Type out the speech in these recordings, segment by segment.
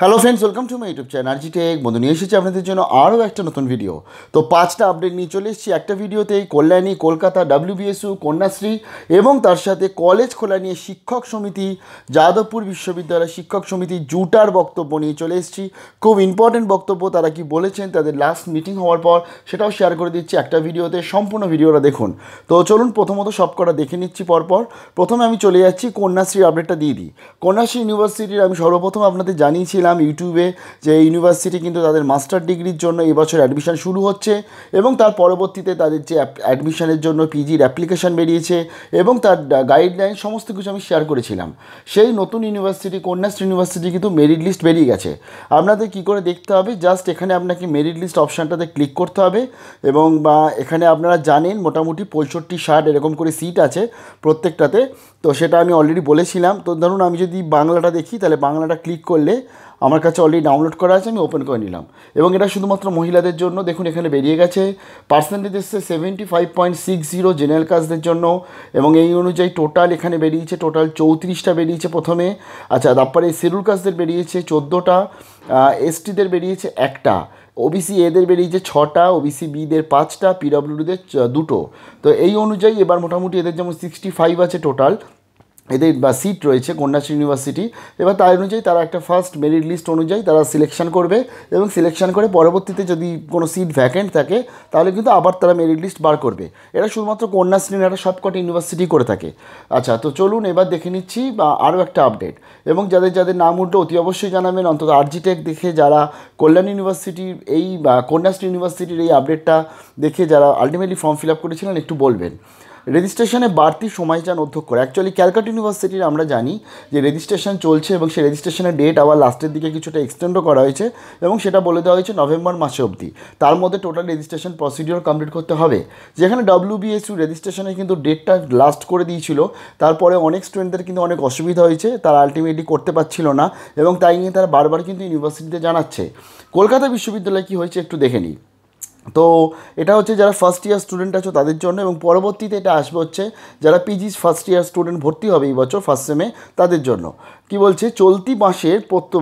hello friends welcome to my YouTube channel G tech বন্ধু নিয়ে এসেছি আপনাদের জন্য আরও একটা নতুন ভিডিও তো পাঁচটা আপডেট নিয়ে চলে এসেছি একটা ভিডিওতে কল্যাণী কলকাতা ডাব্লিউবিএসইউ কন্যাশ্রী এবং তার সাথে কলেজ খোলা নিয়ে শিক্ষক সমিতি যাদবপুর বিশ্ববিদ্যালয় শিক্ষক সমিতি জুটার বক্তব্য নিয়ে চলে এসেছি খুব ইম্পর্টেন্ট বক্তব্য তারা কি বলেছেন তাদের লাস্ট মিটিং হওয়ার পর সেটাও শেয়ার করে দিচ্ছি একটা ভিডিওতে সম্পূর্ণ ভিডিওটা দেখুন তো চলুন প্রথমত সবকটা দেখে নিচ্ছি পরপর প্রথমে আমি চলে যাচ্ছি কন্যাশ্রীর আপডেটটা দিয়ে দিই কন্যাশ্রী ইউনিভার্সিটির আমি সর্বপ্রথম আপনাদের জানিয়েছি দেখছিলাম ইউটিউবে যে ইউনিভার্সিটি কিন্তু তাদের মাস্টার ডিগ্রির জন্য এবছর অ্যাডমিশান শুরু হচ্ছে এবং তার পরবর্তীতে তাদের যে অ্যাডমিশানের জন্য পিজির অ্যাপ্লিকেশান বেরিয়েছে এবং তার গাইডলাইন সমস্ত কিছু আমি শেয়ার করেছিলাম সেই নতুন ইউনিভার্সিটি কন্যাশ্রী ইউনিভার্সিটি কিন্তু মেরিট লিস্ট বেরিয়ে গেছে আপনাদের কি করে দেখতে হবে জাস্ট এখানে আপনাকে মেরিট লিস্ট অপশানটাতে ক্লিক করতে হবে এবং বা এখানে আপনারা জানেন মোটামুটি পঁয়ষট্টি ষাট এরকম করে সিট আছে প্রত্যেকটাতে তো সেটা আমি অলরেডি বলেছিলাম তো ধরুন আমি যদি বাংলাটা দেখি তাহলে বাংলাটা ক্লিক করলে আমার কাছে অলরেডি ডাউনলোড করা আছে আমি ওপেন করে নিলাম এবং এটা শুধুমাত্র মহিলাদের জন্য দেখুন এখানে বেরিয়ে গেছে পার্সেন্টেজ এসছে seventy five point six zero general কাস্টদের জন্য এবং এই অনুযায়ী টোটাল এখানে বেরিয়েছে টোটাল চৌত্রিশটা বেরিয়েছে প্রথমে আচ্ছা তারপরে সেরুল কাস্টদের বেরিয়েছে চোদ্দোটা এসটিদের বেরিয়েছে একটা ওবিসি এদের বেরিয়েছে ছটা ওবিসি বিদের পাঁচটা পিডাব্লিউডিদের দুটো তো এই অনুযায়ী এবার মোটামুটি এদের যেমন সিক্সটি ফাইভ আছে টোটাল এদের বা সিট রয়েছে কন্যাশ্রী ইউনিভার্সিটি এবার তাই অনুযায়ী তারা একটা ফার্স্ট মেরিট লিস্ট অনুযায়ী তারা সিলেকশন করবে এবং সিলেকশন করে পরবর্তীতে যদি কোনো সিট ভ্যাকেন্ট থাকে তাহলে কিন্তু আবার তারা মেরিট লিস্ট বার করবে এটা শুধুমাত্র কন্যাশ্রী একটা সবকটি ইউনিভার্সিটি করে থাকে আচ্ছা তো চলুন এবার দেখে নিচ্ছি বা আরও একটা আপডেট এবং যাদের যাদের নাম উঠলো অতি অবশ্যই জানাবেন অন্তত আর্জিটেক দেখে যারা কল্যাণ ইউনিভার্সিটির এই বা কন্যাশ্রী ইউনিভার্সিটির এই আপডেটটা দেখে যারা আলটিমেটলি ফর্ম ফিল আপ করেছিলেন একটু বলবেন রেজিস্ট্রেশনে বাড়তি সময় চান অধ্যক্ষ অ্যাকচুয়ালি ক্যালকাটা ইউনিভার্সিটির আমরা জানি যে রেজিস্ট্রেশন চলছে এবং সেই রেজিস্ট্রেশনের ডেট আবার লাস্টের দিকে কিছুটা এক্সটেন্ডও করা হয়েছে এবং সেটা বলে দেওয়া হয়েছে নভেম্বর মাসে অবধি তার মধ্যে টোটাল রেজিস্ট্রেশন প্রসিডিওর কমপ্লিট করতে হবে যেখানে বিএসইউ রেজিস্ট্রেশনে কিন্তু ডেটটা লাস্ট করে দিয়েছিল তারপরে অনেক স্টুডেন্টদের কিন্তু অনেক অসুবিধা হয়েছে তারা আলটিমেটলি করতে পারছিল না এবং তাই নিয়ে তারা বারবার কিন্তু ইউনিভার্সিটিতে জানাচ্ছে কলকাতা বিশ্ববিদ্যালয়ে কী হয়েছে একটু দেখে নিই তো এটা হচ্ছে যারা ফার্স্ট ইয়ার স্টুডেন্ট আছো তাদের জন্য এবং পরবর্তীতে এটা আসবে হচ্ছে যারা পিজি ফার্স্ট ইয়ার স্টুডেন্ট ভর্তি হবে এই বছর ফার্স্ট সেমে তাদের জন্য কি বলছে চলতি মাসের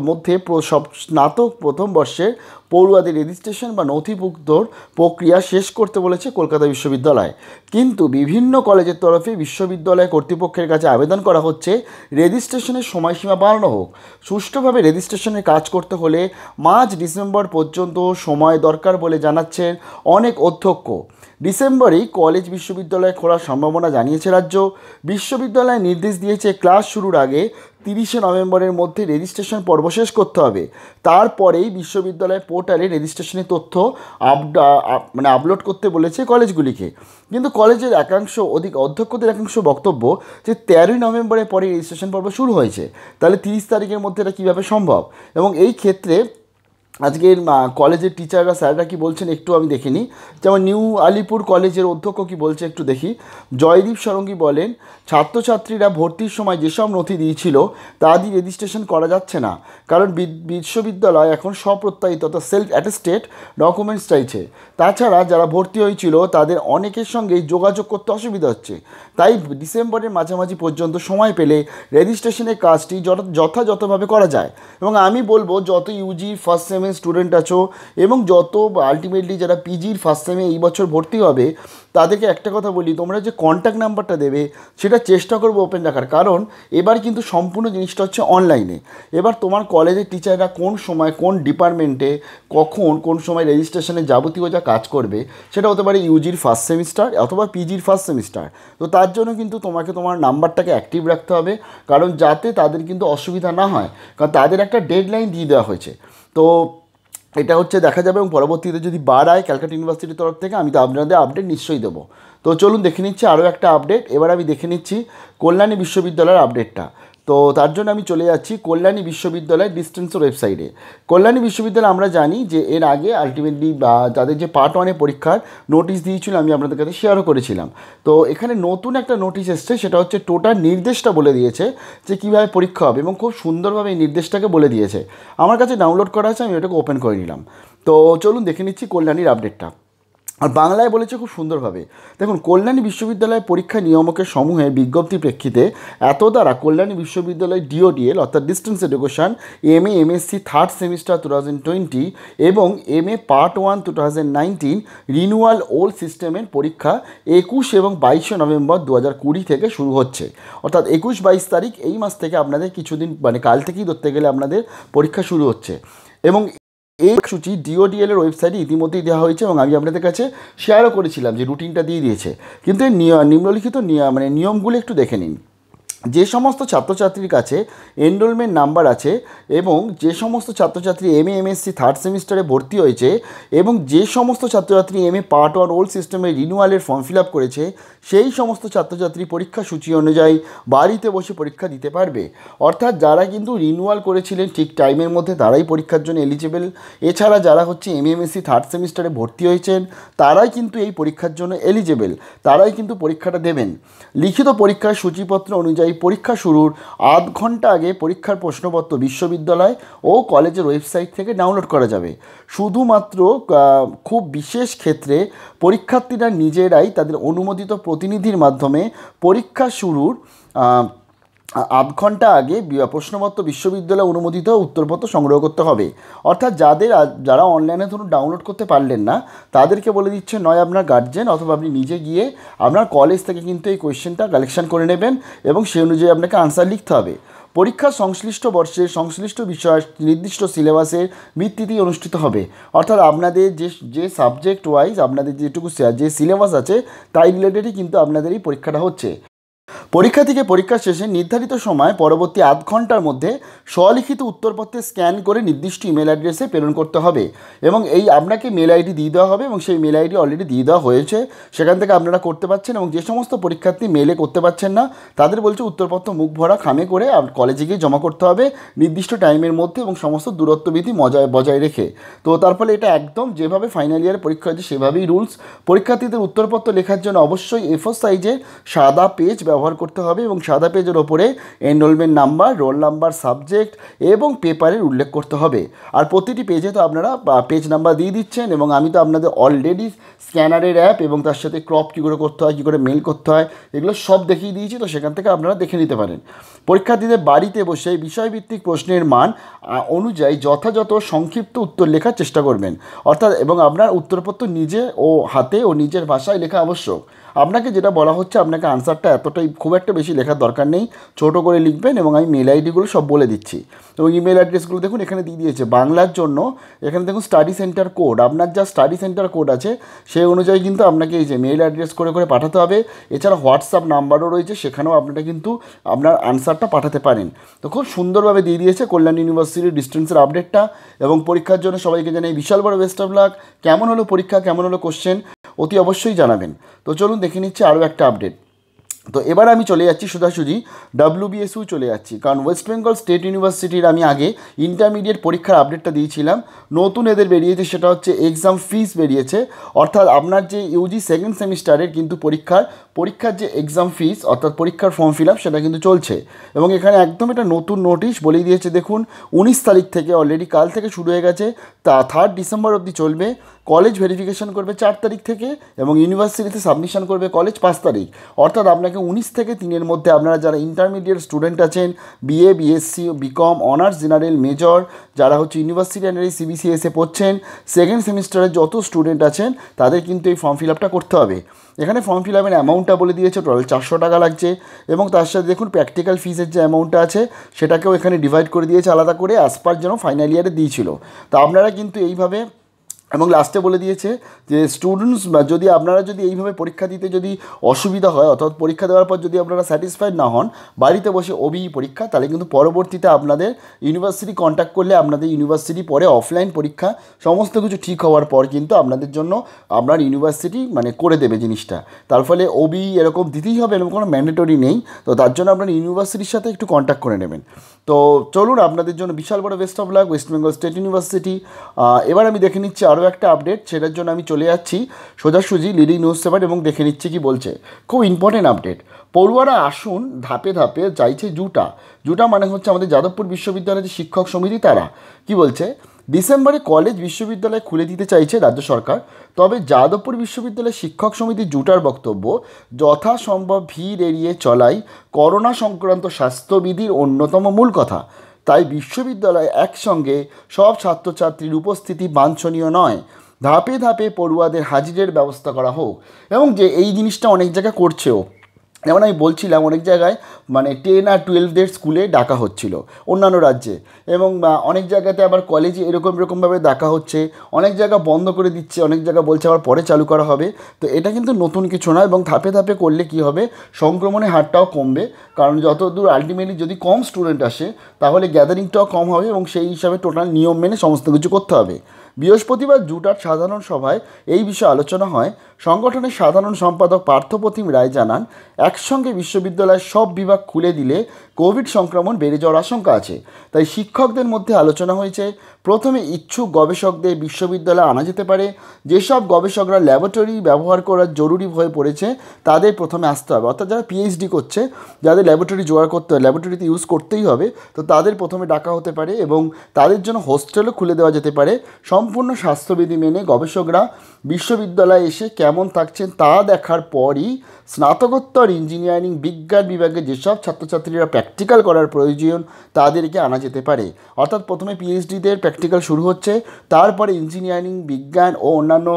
মধ্যে সব স্নাতক প্রথম বর্ষের পড়ুয়াদের রেজিস্ট্রেশন বা নথিভুক্তর প্রক্রিয়া শেষ করতে বলেছে কলকাতা বিশ্ববিদ্যালয় কিন্তু বিভিন্ন কলেজের তরফে বিশ্ববিদ্যালয় কর্তৃপক্ষের কাছে আবেদন করা হচ্ছে রেজিস্ট্রেশনের সময়সীমা বাড়ানো হোক সুষ্ঠুভাবে রেজিস্ট্রেশনের কাজ করতে হলে মার্চ ডিসেম্বর পর্যন্ত সময় দরকার বলে জানাচ্ছেন অনেক অধ্যক্ষ ডিসেম্বরেই কলেজ বিশ্ববিদ্যালয় খোলার সম্ভাবনা জানিয়েছে রাজ্য বিশ্ববিদ্যালয় নির্দেশ দিয়েছে ক্লাস শুরুর আগে তিরিশে নভেম্বরের মধ্যে রেজিস্ট্রেশন পর্ব শেষ করতে হবে তারপরেই বিশ্ববিদ্যালয় পোর্টালে রেজিস্ট্রেশনের তথ্য আপডা মানে আপলোড করতে বলেছে কলেজগুলিকে কিন্তু কলেজের একাংশ অধিক অধ্যক্ষদের একাংশ বক্তব্য যে তেরোই নভেম্বরের পরে রেজিস্ট্রেশন পর্ব শুরু হয়েছে তাহলে তিরিশ তারিখের মধ্যে এটা কীভাবে সম্ভব এবং এই ক্ষেত্রে আজকের কলেজের টিচাররা স্যাররা কি বলছেন একটু আমি দেখে নিই যেমন নিউ আলিপুর কলেজের অধ্যক্ষ কি বলছে একটু দেখি জয়দীপ সরঙ্গী বলেন ছাত্রছাত্রীরা ভর্তির সময় যেসব নথি দিয়েছিল তা দিয়ে রেজিস্ট্রেশন করা যাচ্ছে না কারণ বিশ্ববিদ্যালয় এখন স্বপ্রত্যায়িত অর্থাৎ সেলফ অ্যাটেস্টেড ডকুমেন্টস চাইছে তাছাড়া যারা ভর্তি হয়েছিল তাদের অনেকের সঙ্গেই যোগাযোগ করতে অসুবিধা হচ্ছে তাই ডিসেম্বরের মাঝামাঝি পর্যন্ত সময় পেলে রেজিস্ট্রেশনের কাজটি যথাযথভাবে করা যায় এবং আমি বলবো যত ইউজি ফার্স্ট সেমিস্টার স্টুডেন্ট আছো এবং যত আলটিমেটলি যারা পিজির ফার্স্ট সেমে এই বছর ভর্তি হবে তাদেরকে একটা কথা বলি তোমরা যে কন্ট্যাক্ট নাম্বারটা দেবে সেটা চেষ্টা করবো ওপেন রাখার কারণ এবার কিন্তু সম্পূর্ণ জিনিসটা হচ্ছে অনলাইনে এবার তোমার কলেজের টিচাররা কোন সময় কোন ডিপার্টমেন্টে কখন কোন সময় রেজিস্ট্রেশনে যাবতীয় যা কাজ করবে সেটা হতে পারে ইউজির ফার্স্ট সেমিস্টার অথবা পিজির ফার্স্ট সেমিস্টার তো তার জন্য কিন্তু তোমাকে তোমার নাম্বারটাকে অ্যাক্টিভ রাখতে হবে কারণ যাতে তাদের কিন্তু অসুবিধা না হয় কারণ তাদের একটা ডেডলাইন দিয়ে দেওয়া হয়েছে তো এটা হচ্ছে দেখা যাবে এবং পরবর্তীতে যদি বাড়ায় ক্যালকাটা ইউনিভার্সিটির তরফ থেকে আমি তো আপনাদের আপডেট নিশ্চয়ই দেবো তো চলুন দেখে নিচ্ছি আরও একটা আপডেট এবার আমি দেখে নিচ্ছি কল্যাণী বিশ্ববিদ্যালয়ের আপডেটটা তো তার জন্য আমি চলে যাচ্ছি কল্যাণী বিশ্ববিদ্যালয়ের ডিস্টেন্সের ওয়েবসাইটে কল্যাণী বিশ্ববিদ্যালয় আমরা জানি যে এর আগে আলটিমেটলি বা তাদের যে পার্ট ওয়ানে পরীক্ষার নোটিশ দিয়েছিল আমি আপনাদের কাছে শেয়ারও করেছিলাম তো এখানে নতুন একটা নোটিশ এসছে সেটা হচ্ছে টোটাল নির্দেশটা বলে দিয়েছে যে কীভাবে পরীক্ষা হবে এবং খুব সুন্দরভাবে এই নির্দেশটাকে বলে দিয়েছে আমার কাছে ডাউনলোড করা আছে আমি ওটাকে ওপেন করে নিলাম তো চলুন দেখে নিচ্ছি কল্যাণীর আপডেটটা আর বাংলায় বলেছে খুব সুন্দরভাবে দেখুন কল্যাণী বিশ্ববিদ্যালয়ের পরীক্ষা নিয়ামকের সমূহে বিজ্ঞপ্তি প্রেক্ষিতে এত দ্বারা কল্যাণী বিশ্ববিদ্যালয় ডিওডিএল অর্থাৎ distance education M A M Sc third semester two thousand twenty এবং M A part one two thousand nineteen renewal old সিস্টেমের পরীক্ষা একুশ এবং বাইশে নভেম্বর দু হাজার কুড়ি থেকে শুরু হচ্ছে অর্থাৎ একুশ বাইশ তারিখ এই মাস থেকে আপনাদের কিছুদিন মানে কাল থেকেই ধরতে গেলে আপনাদের পরীক্ষা শুরু হচ্ছে এবং এই সূচি ডিওডিএল এর ওয়েবসাইটে ইতিমধ্যেই দেওয়া হয়েছে এবং আমি আপনাদের কাছে শেয়ারও করেছিলাম যে রুটিনটা দিয়ে দিয়েছে কিন্তু নিম্নলিখিত মানে নিয়মগুলো একটু দেখে নিন যে সমস্ত ছাত্রছাত্রীর কাছে এনরোলমেন্ট নাম্বার আছে এবং যে সমস্ত ছাত্রছাত্রী এম এ এমএসসি থার্ড সেমিস্টারে ভর্তি হয়েছে এবং যে সমস্ত ছাত্রছাত্রী M A part one old সিস্টেমে রিনুয়ালের ফর্ম ফিল আপ করেছে সেই সমস্ত ছাত্রছাত্রী পরীক্ষা সূচি অনুযায়ী বাড়িতে বসে পরীক্ষা দিতে পারবে অর্থাৎ যারা কিন্তু রিনুয়াল করেছিলেন ঠিক টাইমের মধ্যে তারাই পরীক্ষার জন্য এলিজিবেল এছাড়া যারা হচ্ছে এম এমএসসি থার্ড সেমিস্টারে ভর্তি হয়েছেন তারাই কিন্তু এই পরীক্ষার জন্য এলিজিবেল তারাই কিন্তু পরীক্ষাটা দেবেন লিখিত পরীক্ষার সূচিপত্র অনুযায়ী এই পরীক্ষা শুরুর আধ ঘন্টা আগে পরীক্ষার প্রশ্নপত্র বিশ্ববিদ্যালয় ও কলেজের ওয়েবসাইট থেকে ডাউনলোড করা যাবে শুধুমাত্র খুব বিশেষ ক্ষেত্রে পরীক্ষার্থীরা নিজেরাই তাদের অনুমোদিত প্রতিনিধির মাধ্যমে পরীক্ষা শুরুর আধ ঘন্টা আগে প্রশ্নপত্র বিশ্ববিদ্যালয় অনুমোদিত উত্তরপত্র সংগ্রহ করতে হবে অর্থাৎ যাদের যারা অনলাইনে ধরুন ডাউনলোড করতে পারলেন না তাদেরকে বলে দিচ্ছে নয় আপনার গার্জেন অথবা আপনি নিজে গিয়ে আপনার কলেজ থেকে কিন্তু এই কোয়েশ্চেনটা কালেকশন করে নেবেন এবং সেই অনুযায়ী আপনাকে আনসার লিখতে হবে পরীক্ষা সংশ্লিষ্ট বর্ষের সংশ্লিষ্ট বিষয় নির্দিষ্ট সিলেবাসের ভিত্তিতেই অনুষ্ঠিত হবে অর্থাৎ আপনাদের যে যে সাবজেক্ট ওয়াইজ আপনাদের যেটুকু যে সিলেবাস আছে তাই রিলেটেডই কিন্তু আপনাদের এই পরীক্ষাটা হচ্ছে পরীক্ষা থেকে পরীক্ষা শেষে নির্ধারিত সময় পরবর্তী আধ ঘন্টার মধ্যে স্বলিখিত উত্তরপত্রে স্ক্যান করে নির্দিষ্ট ইমেল অ্যাড্রেসে প্রেরণ করতে হবে এবং এই আপনাকে মেল আইডি দিয়ে দেওয়া হবে এবং সেই মেল আইডি অলরেডি দিয়ে দেওয়া হয়েছে সেখান থেকে আপনারা করতে পারছেন এবং যে সমস্ত পরীক্ষার্থী মেলে করতে পারছেন না তাদের বলছে উত্তরপত্র মুখ ভরা খামে করে কলেজে গিয়ে জমা করতে হবে নির্দিষ্ট টাইমের মধ্যে এবং সমস্ত দূরত্ববিধি মজায় বজায় রেখে তো তার ফলে এটা একদম যেভাবে ফাইনাল ইয়ার পরীক্ষা হয়েছে সেভাবেই রুলস পরীক্ষার্থীদের উত্তরপত্র লেখার জন্য অবশ্যই এফোর সাইজের সাদা পেজ ব্যবহার করতে হবে এবং সাদা পেজের ওপরে enrolment number roll number subject এবং পেপারের উল্লেখ করতে হবে আর প্রতিটি পেজে তো আপনারা পেজ নাম্বার দিয়ে দিচ্ছেন এবং আমি তো আপনাদের অলরেডি স্ক্যানারের অ্যাপ এবং তার সাথে ক্রপ কী করে করতে হয় কী করে মেল করতে হয় এগুলো সব দেখিয়ে দিয়েছি তো সেখান থেকে আপনারা দেখে নিতে পারেন পরীক্ষার্থীদের বাড়িতে বসে বিষয়ভিত্তিক প্রশ্নের মান অনুযায়ী যথাযথ সংক্ষিপ্ত উত্তর লেখার চেষ্টা করবেন অর্থাৎ এবং আপনার উত্তরপত্র নিজে ও হাতে ও নিজের ভাষায় লেখা আবশ্যক আপনাকে যেটা বলা হচ্ছে আপনাকে আনসারটা এতটাই তাই খুব একটা বেশি লেখার দরকার নেই ছোট করে লিখবেন এবং আমি মেল আইডিগুলো সব বলে দিচ্ছি এবং ইমেল অ্যাড্রেসগুলো দেখুন এখানে দিয়ে দিয়েছে বাংলার জন্য এখানে দেখুন স্টাডি সেন্টার কোড আপনার যা স্টাডি সেন্টার কোড আছে সেই অনুযায়ী কিন্তু আপনাকে এই যে মেল অ্যাড্রেস করে করে পাঠাতে হবে এছাড়া হোয়াটসঅ্যাপ নাম্বারও রয়েছে সেখানেও আপনারা কিন্তু আপনার আনসারটা পাঠাতে পারেন তো খুব সুন্দরভাবে দিয়ে দিয়েছে কল্যাণ ইউনিভার্সিটির ডিস্টেন্সের আপডেটটা এবং পরীক্ষার জন্য সবাইকে জানাই বিশাল বড় বেস্ট অফ লাক কেমন হলো পরীক্ষা কেমন হলো কোশ্চেন অতি অবশ্যই জানাবেন তো চলুন দেখে নিচ্ছে আরও একটা আপডেট তো এবার আমি চলে যাচ্ছি সোজাসুজি ডাব্লিউবিএসইউ চলে যাচ্ছি কারণ ওয়েস্ট বেঙ্গল স্টেট ইউনিভার্সিটির আমি আগে ইন্টারমিডিয়েট পরীক্ষার আপডেটটা দিয়েছিলাম নতুন এদের বেরিয়েছে সেটা হচ্ছে এক্সাম ফিস বেরিয়েছে অর্থাৎ আপনার যে ইউজি সেকেন্ড সেমিস্টারের কিন্তু পরীক্ষার পরীক্ষার যে এক্সাম ফিস অর্থাৎ পরীক্ষার ফর্ম ফিল আপ সেটা কিন্তু চলছে এবং এখানে একদম এটা নতুন নোটিশ বলেই দিয়েছে দেখুন উনিশ তারিখ থেকে অলরেডি কাল থেকে শুরু হয়ে গেছে তা থার্ড ডিসেম্বর অবধি চলবে কলেজ ভেরিফিকেশন করবে চার তারিখ থেকে এবং ইউনিভার্সিটিতে সাবমিশন করবে কলেজ পাঁচ তারিখ অর্থাৎ আপনাকে উনিশ থেকে তিনের মধ্যে আপনারা যারা ইন্টারমিডিয়েট স্টুডেন্ট আছেন BA BSc BCom honours general major যারা হচ্ছে ইউনিভার্সিটি আন্ডারে সিবিসিএসে পড়ছেন সেকেন্ড সেমিস্টারে যত স্টুডেন্ট আছেন তাদের কিন্তু এই ফর্ম ফিল আপটা করতে হবে এখানে ফর্ম ফিল আপের অ্যামাউন্টটা বলে দিয়েছে টোটাল চারশো টাকা লাগছে এবং তার সাথে দেখুন প্র্যাকটিক্যাল ফিজের যে অ্যামাউন্টটা আছে সেটাকেও এখানে ডিভাইড করে দিয়েছে আলাদা করে অ্যাজ পার যেন ফাইনাল ইয়ারে দিয়েছিল তা আপনারা কিন্তু এইভাবে এবং লাস্টে বলে দিয়েছে যে স্টুডেন্টস যদি আপনারা যদি এইভাবে পরীক্ষা দিতে যদি অসুবিধা হয় অর্থাৎ পরীক্ষা দেওয়ার পর যদি আপনারা স্যাটিসফাইড না হন বাড়িতে বসে ওবিই পরীক্ষা তাহলে কিন্তু পরবর্তীতে আপনাদের ইউনিভার্সিটি কন্ট্যাক্ট করলে আপনাদের ইউনিভার্সিটি পরে অফলাইন পরীক্ষা সমস্ত কিছু ঠিক হওয়ার পর কিন্তু আপনাদের জন্য আপনার ইউনিভার্সিটি মানে করে দেবে জিনিসটা তার ফলে ওবি এরকম দিতেই হবে এরকম কোনো ম্যান্ডেটরি নেই তো তার জন্য আপনার ইউনিভার্সিটির সাথে একটু কন্ট্যাক্ট করে নেবেন তো চলুন আপনাদের জন্য বিশাল বড় best of luck West Bengal state university এবার আমি দেখে নিচ্ছি আরও আরও একটা আপডেট সেটার জন্য আমি চলে যাচ্ছি সোজাসুজি লিডিং নিউজ পেপার এবং দেখে নিচ্ছি কি বলছে খুব ইম্পর্টেন্ট আপডেট পড়ুয়ারা আসুন ধাপে ধাপে চাইছে জুটা জুটা মানে হচ্ছে আমাদের যাদবপুর বিশ্ববিদ্যালয়ের যে শিক্ষক সমিতি তারা কি বলছে ডিসেম্বরে কলেজ বিশ্ববিদ্যালয় খুলে দিতে চাইছে রাজ্য সরকার তবে যাদবপুর বিশ্ববিদ্যালয়ের শিক্ষক সমিতি জুটার বক্তব্য যথাসম্ভব ভিড় এড়িয়ে চলাই করোনা সংক্রান্ত স্বাস্থ্যবিধির অন্যতম মূল কথা তাই বিশ্ববিদ্যালয়ে একসঙ্গে সব ছাত্রছাত্রীর উপস্থিতি বাঞ্ছনীয় নয় ধাপে ধাপে পড়ুয়াদের হাজিরের ব্যবস্থা করা হোক এবং যে এই জিনিসটা অনেক জায়গায় করছেও যেমন আমি বলছিলাম অনেক জায়গায় মানে টেন আর টুয়েলভদের স্কুলে ডাকা হচ্ছিল অন্যান্য রাজ্যে এবং অনেক জায়গাতে আবার কলেজে এরকম এরকমভাবে ডাকা হচ্ছে অনেক জায়গা বন্ধ করে দিচ্ছে অনেক জায়গা বলছে আবার পরে চালু করা হবে তো এটা কিন্তু নতুন কিছু না এবং ধাপে ধাপে করলে কি হবে সংক্রমণের হারটাও কমবে কারণ যত দূর আলটিমেটলি যদি কম স্টুডেন্ট আসে তাহলে গ্যাদারিংটাও কম হবে এবং সেই হিসাবে টোটাল নিয়ম মেনে সমস্ত কিছু করতে হবে বৃহস্পতিবার জুটার সাধারণ সভায় এই বিষয়ে আলোচনা হয় সংগঠনের সাধারণ সম্পাদক পার্থপ্রতিম রায় জানান একসঙ্গে বিশ্ববিদ্যালয়ের সব বিভাগ খুলে দিলে কোভিড সংক্রমণ বেড়ে যাওয়ার আশঙ্কা আছে তাই শিক্ষকদের মধ্যে আলোচনা হয়েছে প্রথমে ইচ্ছুক গবেষকদের বিশ্ববিদ্যালয়ে আনা যেতে পারে যেসব গবেষকরা ল্যাবরেটরি ব্যবহার করার জরুরি হয়ে পড়েছে তাদের প্রথমে আসতে হবে অর্থাৎ যারা পিএইচডি করছে যাদের ল্যাবরেটরি জোগাড় করতে হয় ল্যাবরেটরিতে ইউজ করতেই হবে তো তাদের প্রথমে ডাকা হতে পারে এবং তাদের জন্য হোস্টেলও খুলে দেওয়া যেতে পারে সম সম্পূর্ণ স্বাস্থ্যবিধি মেনে গবেষকরা বিশ্ববিদ্যালয়ে এসে কেমন থাকছেন তা দেখার পরই স্নাতকোত্তর ইঞ্জিনিয়ারিং বিজ্ঞান বিভাগে যেসব ছাত্রছাত্রীরা প্র্যাকটিক্যাল করার প্রয়োজন তাদেরকে আনা যেতে পারে অর্থাৎ প্রথমে পিএইচডিদের প্র্যাকটিক্যাল শুরু হচ্ছে তারপরে ইঞ্জিনিয়ারিং বিজ্ঞান ও অন্যান্য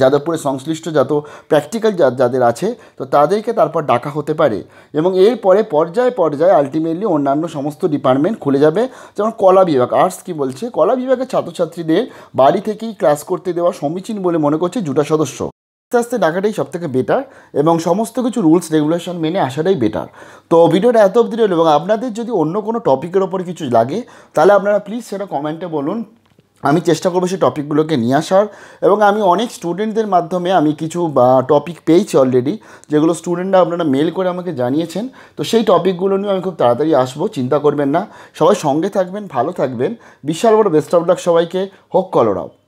যাদবপুরে সংশ্লিষ্ট যত প্র্যাকটিক্যাল যাদের আছে তো তাদেরকে তারপর ডাকা হতে পারে এবং এরপরে পর্যায়ে পর্যায়ে আলটিমেটলি অন্যান্য সমস্ত ডিপার্টমেন্ট খুলে যাবে যেমন কলা বিভাগ আর্টস কী বলছে কলা বিভাগের ছাত্রছাত্রীদের বাড়ি থেকেই ক্লাস করতে দেওয়া সমীচীন বলে মনে করছে জুটা সদস্য আস্তে আস্তে ডাকাটাই সব থেকে বেটার এবং সমস্ত কিছু রুলস রেগুলেশন মেনে আসাটাই বেটার তো ভিডিওটা এত অবধি রইল এবং আপনাদের যদি অন্য কোনো টপিকের ওপর কিছু লাগে তাহলে আপনারা প্লিজ সেটা কমেন্টে বলুন আমি চেষ্টা করবো সেই টপিকগুলোকে নিয়ে আসার এবং আমি অনেক স্টুডেন্টদের মাধ্যমে আমি কিছু টপিক পেয়েছি অলরেডি যেগুলো স্টুডেন্টরা আপনারা মেল করে আমাকে জানিয়েছেন তো সেই টপিকগুলো নিয়ে আমি খুব তাড়াতাড়ি আসবো চিন্তা করবেন না সবাই সঙ্গে থাকবেন ভালো থাকবেন বিশাল বড় বেস্ট অফ লাক সবাইকে হোক কলরাও